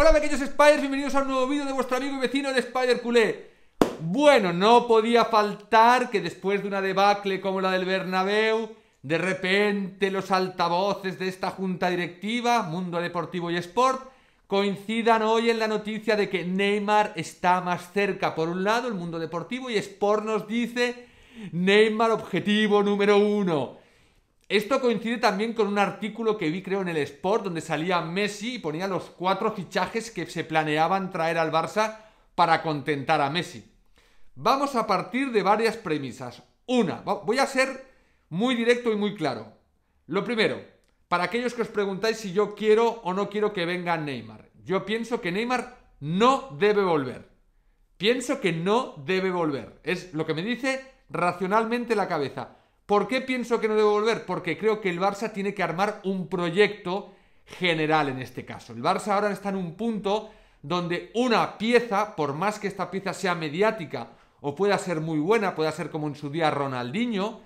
Hola pequeños Spiders, bienvenidos a un nuevo vídeo de vuestro amigo y vecino el Spider Culé. Bueno, no podía faltar que después de una debacle como la del Bernabéu, de repente los altavoces de esta junta directiva, Mundo Deportivo y Sport, coincidan hoy en la noticia de que Neymar está más cerca. Por un lado, el Mundo Deportivo y Sport nos dice Neymar objetivo número uno. Esto coincide también con un artículo que vi creo en el Sport donde salía Messi y ponía los cuatro fichajes que se planeaban traer al Barça para contentar a Messi. Vamos a partir de varias premisas. Una, voy a ser muy directo y muy claro. Lo primero, para aquellos que os preguntáis si yo quiero o no quiero que venga Neymar, yo pienso que Neymar no debe volver. Pienso que no debe volver. Es lo que me dice racionalmente la cabeza. ¿Por qué pienso que no debo volver? Porque creo que el Barça tiene que armar un proyecto general en este caso. El Barça ahora está en un punto donde una pieza, por más que esta pieza sea mediática o pueda ser muy buena, pueda ser como en su día Ronaldinho,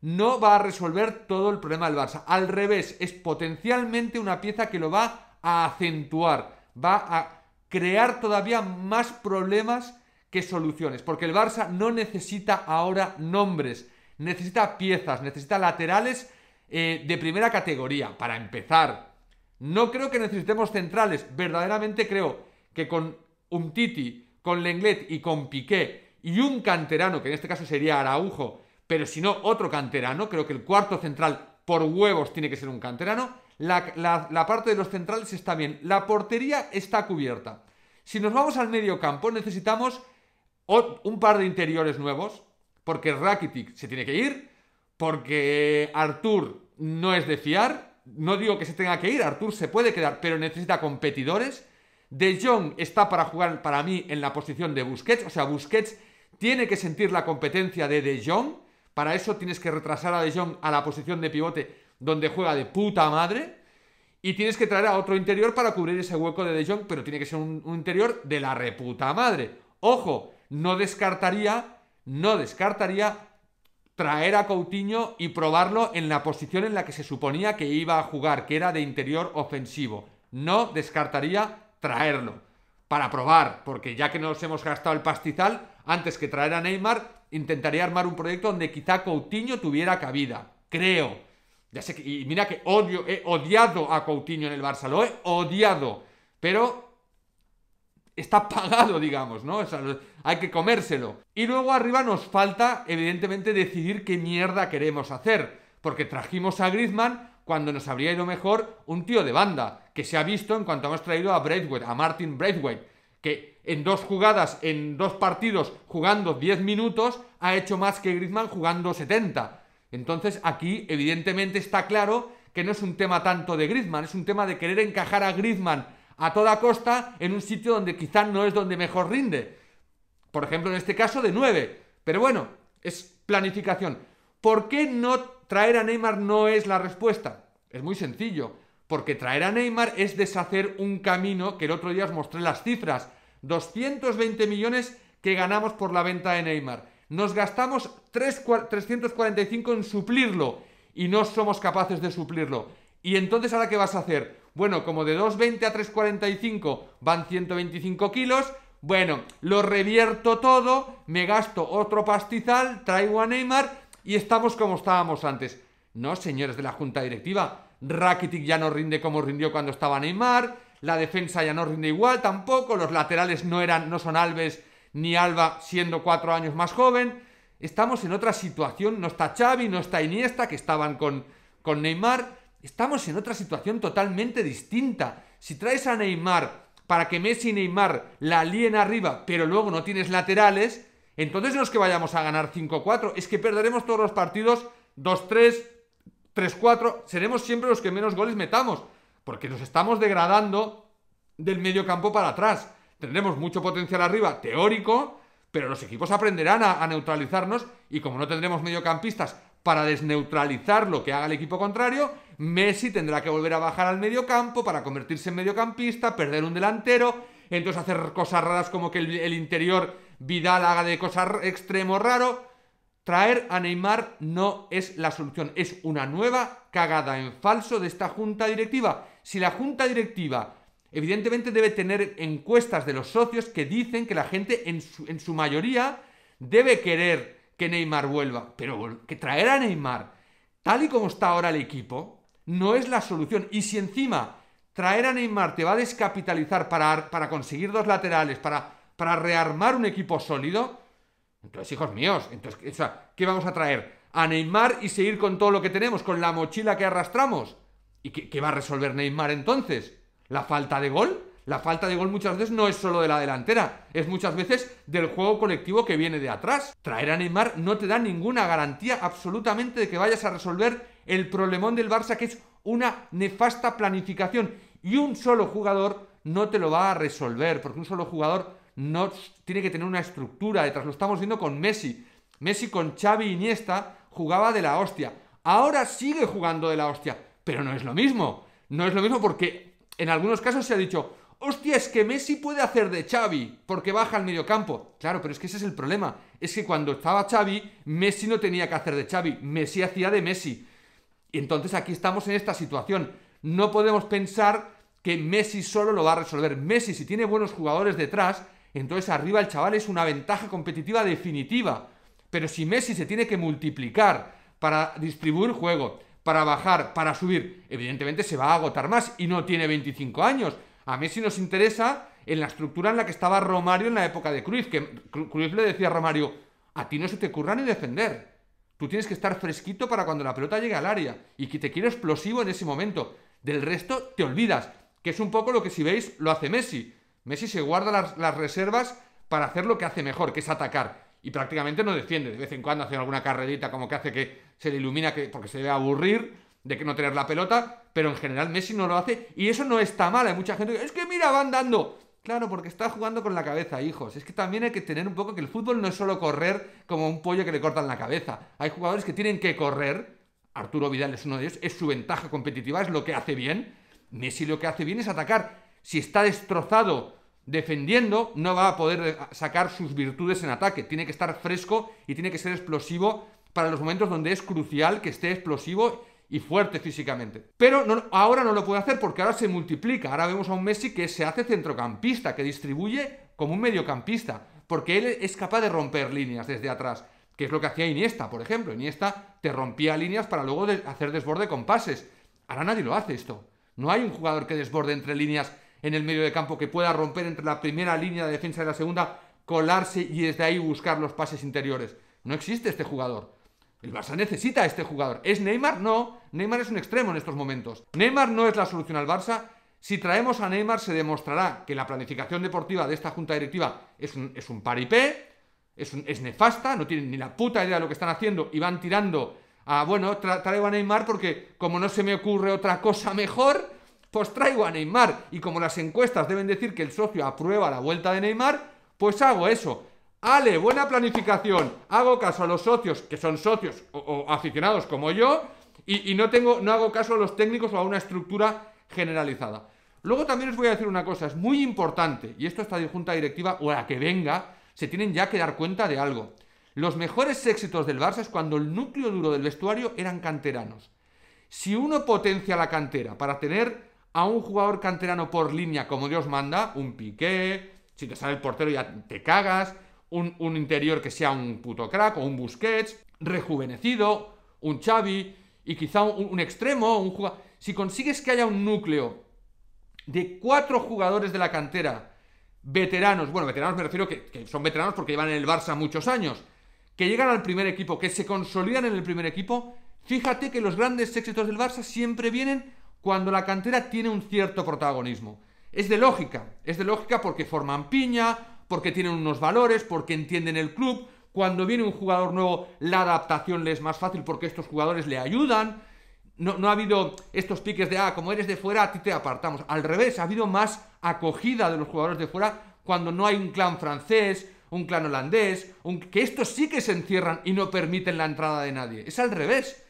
no va a resolver todo el problema del Barça. Al revés, es potencialmente una pieza que lo va a acentuar, va a crear todavía más problemas que soluciones, porque el Barça no necesita ahora nombres necesita piezas, necesita laterales eh, de primera categoría para empezar. No creo que necesitemos centrales, verdaderamente creo que con un titi con Lenglet y con Piqué y un canterano, que en este caso sería Araujo, pero si no otro canterano, creo que el cuarto central por huevos tiene que ser un canterano, la, la, parte de los centrales está bien, la portería está cubierta. Si nos vamos al medio campo necesitamos un par de interiores nuevos, porque Rakitic se tiene que ir, porque Artur no es de fiar. No digo que se tenga que ir, Artur se puede quedar, pero necesita competidores. De Jong está para jugar para mí en la posición de Busquets, o sea, Busquets tiene que sentir la competencia de De Jong. Para eso tienes que retrasar a De Jong a la posición de pivote donde juega de puta madre. Y tienes que traer a otro interior para cubrir ese hueco de De Jong, pero tiene que ser un, un interior de la reputa madre. Ojo, no descartaría no descartaría traer a Coutinho y probarlo en la posición en la que se suponía que iba a jugar, que era de interior ofensivo. No descartaría traerlo para probar, porque ya que nos hemos gastado el pastizal, antes que traer a Neymar, intentaría armar un proyecto donde quizá Coutinho tuviera cabida. Creo. Ya sé que, y mira que odio, he odiado a Coutinho en el Barça, lo he odiado. Pero está pagado, digamos, ¿no? hay que comérselo. Y luego arriba nos falta, evidentemente, decidir qué mierda queremos hacer. Porque trajimos a Griezmann cuando nos habría ido mejor un tío de banda, que se ha visto en cuanto hemos traído a Braithwaite, a Martin Braithwaite, que en dos jugadas, en dos partidos, jugando 10 minutos, ha hecho más que Griezmann jugando 70. Entonces aquí, evidentemente, está claro que no es un tema tanto de Griezmann, es un tema de querer encajar a Griezmann a toda costa en un sitio donde quizá no es donde mejor rinde. Por ejemplo, en este caso de 9. Pero bueno, es planificación. ¿Por qué no traer a Neymar no es la respuesta? Es muy sencillo. Porque traer a Neymar es deshacer un camino que el otro día os mostré las cifras. 220 millones que ganamos por la venta de Neymar. Nos gastamos 3, 345 en suplirlo y no somos capaces de suplirlo. ¿Y entonces ahora qué vas a hacer? Bueno, como de 2,20 a 3,45 van 125 kilos. Bueno, lo revierto todo, me gasto otro pastizal, traigo a Neymar y estamos como estábamos antes. No, señores de la junta directiva, Rakitic ya no rinde como rindió cuando estaba Neymar, la defensa ya no rinde igual tampoco, los laterales no eran no son Alves ni Alba siendo cuatro años más joven. Estamos en otra situación, no está Xavi, no está Iniesta que estaban con con Neymar. Estamos en otra situación totalmente distinta. Si traes a Neymar para que Messi y Neymar la líen arriba, pero luego no tienes laterales, entonces no es que vayamos a ganar 5-4, es que perderemos todos los partidos 2-3, 3-4, seremos siempre los que menos goles metamos, porque nos estamos degradando del medio para atrás. Tendremos mucho potencial arriba, teórico, pero los equipos aprenderán a, neutralizarnos y como no tendremos mediocampistas para desneutralizar lo que haga el equipo contrario, Messi tendrá que volver a bajar al mediocampo para convertirse en mediocampista, perder un delantero, entonces hacer cosas raras como que el, interior Vidal haga de cosas extremo raro. Traer a Neymar no es la solución, es una nueva cagada en falso de esta junta directiva. Si la junta directiva evidentemente debe tener encuestas de los socios que dicen que la gente en su mayoría debe querer que Neymar vuelva, pero que traer a Neymar tal y como está ahora el equipo, no es la solución. Y si encima traer a Neymar te va a descapitalizar para, para conseguir dos laterales, para, para rearmar un equipo sólido, entonces, hijos míos, entonces, ¿qué vamos a traer? ¿A Neymar y seguir con todo lo que tenemos, con la mochila que arrastramos? ¿Y qué, qué va a resolver Neymar entonces? ¿La falta de gol? La falta de gol muchas veces no es solo de la delantera, es muchas veces del juego colectivo que viene de atrás. Traer a Neymar no te da ninguna garantía absolutamente de que vayas a resolver el problemón del Barça, que es una nefasta planificación. Y un solo jugador no te lo va a resolver, porque un solo jugador no tiene que tener una estructura detrás. Lo estamos viendo con Messi. Messi con Xavi e Iniesta jugaba de la hostia. Ahora sigue jugando de la hostia, pero no es lo mismo. No es lo mismo porque en algunos casos se ha dicho, hostia, es que Messi puede hacer de Xavi porque baja al mediocampo. Claro, pero es que ese es el problema. Es que cuando estaba Xavi, Messi no tenía que hacer de Xavi, Messi hacía de Messi. Y entonces aquí estamos en esta situación. No podemos pensar que Messi solo lo va a resolver. Messi, si tiene buenos jugadores detrás, entonces arriba el chaval es una ventaja competitiva definitiva. Pero si Messi se tiene que multiplicar para distribuir juego, para bajar, para subir, evidentemente se va a agotar más y no tiene 25 años. A Messi nos interesa en la estructura en la que estaba Romario en la época de Cruz, que Cruz le decía a Romario, a ti no se te curra ni defender. Tú tienes que estar fresquito para cuando la pelota llegue al área y que te quiero explosivo en ese momento. Del resto te olvidas, que es un poco lo que si veis lo hace Messi. Messi se guarda las, reservas para hacer lo que hace mejor, que es atacar. Y prácticamente no defiende. De vez en cuando hace alguna carrerita como que hace que se le ilumina que, porque se debe aburrir de que no tener la pelota, pero en general Messi no lo hace y eso no está mal. Hay mucha gente que es que mira, van dando. Claro, porque está jugando con la cabeza, hijos. Es que también hay que tener un poco que el fútbol no es solo correr como un pollo que le cortan la cabeza. Hay jugadores que tienen que correr. Arturo Vidal es uno de ellos. Es su ventaja competitiva, es lo que hace bien. Messi lo que hace bien es atacar. Si está destrozado defendiendo, no va a poder eh, sacar sus virtudes en ataque. Tiene que estar fresco y tiene que ser explosivo para los momentos donde es crucial que esté explosivo y fuerte físicamente. Pero ahora no lo puede hacer porque ahora se multiplica. Ahora vemos a un Messi que se hace centrocampista, que distribuye como un mediocampista, porque él es capaz de romper líneas desde atrás, que es lo que hacía Iniesta, por ejemplo. Iniesta te rompía líneas para luego hacer desborde con pases. Ahora nadie lo hace esto. No hay un jugador que desborde entre líneas en el medio de campo que pueda romper entre la primera línea de defensa y la segunda, colarse y desde ahí buscar los pases interiores. No existe este jugador. El Barça necesita a este jugador. ¿Es Neymar? No. Neymar es un extremo en estos momentos. Neymar no es la solución al Barça. Si traemos a Neymar se demostrará que la planificación deportiva de esta junta directiva es un, es un paripé, es, nefasta, no tienen ni la puta idea de lo que están haciendo y van tirando a, bueno, traigo a Neymar porque como no se me ocurre otra cosa mejor, pues traigo a Neymar. Y como las encuestas deben decir que el socio aprueba la vuelta de Neymar, pues hago eso. Ale, buena planificación. Hago caso a los socios, que son socios o, aficionados como yo, y, no, tengo, no hago caso a los técnicos o a una estructura generalizada. Luego también os voy a decir una cosa, es muy importante, y esto está de junta directiva o la que venga, se tienen ya que dar cuenta de algo. Los mejores éxitos del Barça es cuando el núcleo duro del vestuario eran canteranos. Si uno potencia la cantera para tener a un jugador canterano por línea como Dios manda, un piqué, si te sale el portero ya te cagas, un, interior que sea un puto crack o un Busquets, rejuvenecido, un Xavi y quizá un, extremo, un Si consigues que haya un núcleo de cuatro jugadores de la cantera, veteranos, bueno, veteranos me refiero que, que son veteranos porque llevan en el Barça muchos años, que llegan al primer equipo, que se consolidan en el primer equipo, fíjate que los grandes éxitos del Barça siempre vienen cuando la cantera tiene un cierto protagonismo. Es de lógica, es de lógica porque forman piña, porque tienen unos valores, porque entienden el club. Cuando viene un jugador nuevo, la adaptación le es más fácil porque estos jugadores le ayudan. No, ha habido estos piques de, ah, como eres de fuera, a ti te apartamos. Al revés, ha habido más acogida de los jugadores de fuera cuando no hay un clan francés, un clan holandés, que estos sí que se encierran y no permiten la entrada de nadie. Es al revés.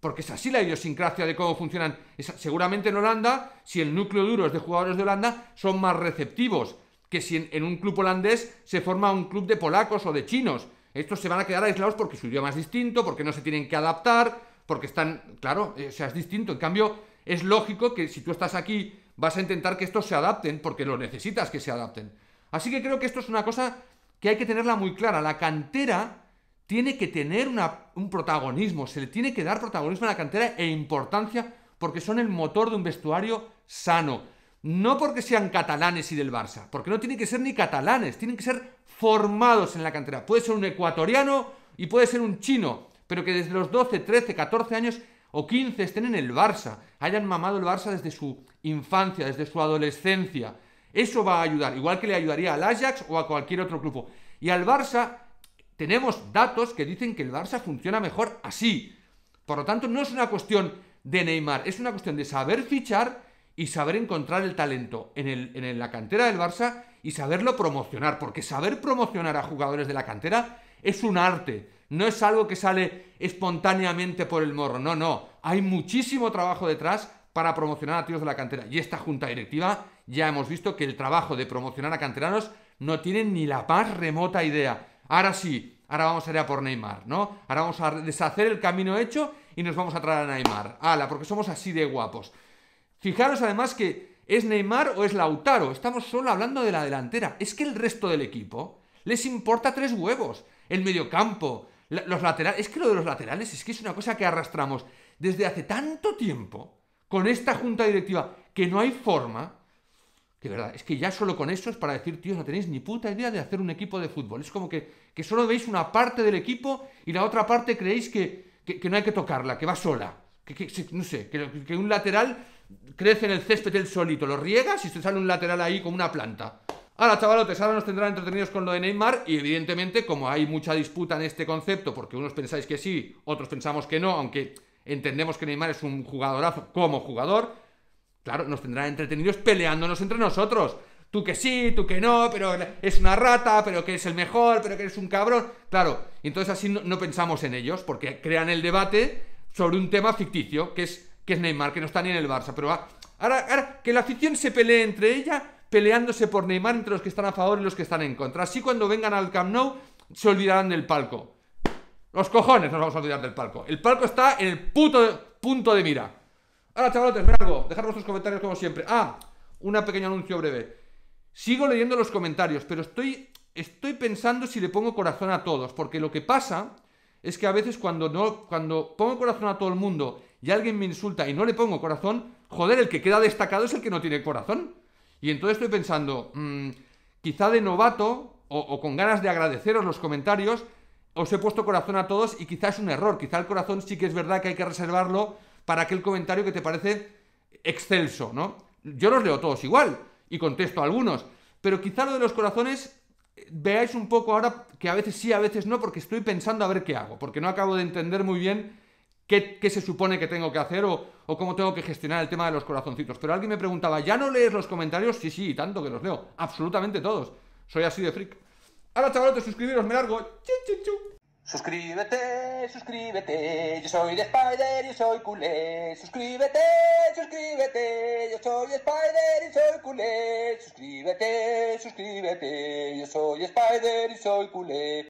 Porque es así la idiosincrasia de cómo funcionan. seguramente en Holanda, si el núcleo duro es de jugadores de Holanda, son más receptivos que si en, un club holandés se forma un club de polacos o de chinos. Estos se van a quedar aislados porque su idioma es distinto, porque no se tienen que adaptar, porque están, claro, eh, o sea, es distinto. En cambio, es lógico que si tú estás aquí vas a intentar que estos se adapten, porque lo necesitas que se adapten. Así que creo que esto es una cosa que hay que tenerla muy clara. La cantera tiene que tener un protagonismo, se le tiene que dar protagonismo a la cantera e importancia, porque son el motor de un vestuario sano. No porque sean catalanes y del Barça, porque no tienen que ser ni catalanes, tienen que ser formados en la cantera. Puede ser un ecuatoriano y puede ser un chino, pero que desde los 12, 13, 14 años o 15 estén en el Barça, hayan mamado el Barça desde su infancia, desde su adolescencia. Eso va a ayudar, igual que le ayudaría al Ajax o a cualquier otro grupo. Y al Barça tenemos datos que dicen que el Barça funciona mejor así. Por lo tanto, no es una cuestión de Neymar, es una cuestión de saber fichar y saber encontrar el talento en, la cantera del Barça y saberlo promocionar, porque saber promocionar a jugadores de la cantera es un arte, no es algo que sale espontáneamente por el morro, no, no, hay muchísimo trabajo detrás para promocionar a tíos de la cantera. Y esta junta directiva ya hemos visto que el trabajo de promocionar a canteranos no tiene ni la más remota idea. Ahora sí, ahora vamos a ir a por Neymar, ¿no? Ahora vamos a deshacer el camino hecho y nos vamos a traer a Neymar. ¡Hala! porque somos así de guapos. Fijaros además que es Neymar o es Lautaro. Estamos solo hablando de la delantera. Es que el resto del equipo les importa tres huevos. El mediocampo, los laterales. Es que lo de los laterales es que es una cosa que arrastramos desde hace tanto tiempo con esta junta directiva que no hay forma. Que verdad, es que ya solo con eso es para decir, tíos, no tenéis ni puta idea de hacer un equipo de fútbol. Es como que, solo veis una parte del equipo y la otra parte creéis que, no hay que tocarla, que va sola. Que, no sé, que, un lateral crece en el césped él solito, lo riegas y se sale un lateral ahí como una planta. Ahora, chavalotes, ahora nos tendrán entretenidos con lo de Neymar y evidentemente, como hay mucha disputa en este concepto, porque unos pensáis que sí, otros pensamos que no, aunque entendemos que Neymar es un jugadorazo como jugador, claro, nos tendrán entretenidos peleándonos entre nosotros. Tú que sí, tú que no, pero es una rata, pero que es el mejor, pero que eres un cabrón. Claro, entonces así no pensamos en ellos, porque crean el debate sobre un tema ficticio, que es que es Neymar, que no está ni en el Barça. Pero ahora, que la afición se pelee entre ella, peleándose por Neymar entre los que están a favor y los que están en contra. Así cuando vengan al Camp Nou, se olvidarán del palco. Los cojones nos vamos a olvidar del palco. El palco está en el puto punto de mira. Ahora, chavalotes, me algo Dejad vuestros comentarios como siempre. Ah, un pequeño anuncio breve. Sigo leyendo los comentarios, pero estoy, estoy pensando si le pongo corazón a todos, porque lo que pasa es que a veces cuando, no, cuando pongo corazón a todo el mundo y alguien me insulta y no le pongo corazón, joder, el que queda destacado es el que no tiene corazón. Y entonces estoy pensando, mm, quizá de novato o, o, con ganas de agradeceros los comentarios, os he puesto corazón a todos y quizá es un error, quizá el corazón sí que es verdad que hay que reservarlo para aquel comentario que te parece excelso, ¿no? Yo los leo todos igual y contesto a algunos, pero quizá lo de los corazones eh, veáis un poco ahora que a veces sí, a veces no, porque estoy pensando a ver qué hago, porque no acabo de entender muy bien qué, se supone que tengo que hacer o, o, cómo tengo que gestionar el tema de los corazoncitos. Pero alguien me preguntaba, ¿ya no lees los comentarios? Sí, sí, tanto que los leo. Absolutamente todos. Soy así de freak. Ahora, chavalotes, suscribiros, me largo. Suscríbete, suscríbete, yo soy Spider y soy culé. Suscríbete, suscríbete, yo soy Spider y soy culé. Suscríbete, suscríbete, yo soy Spider y soy culé.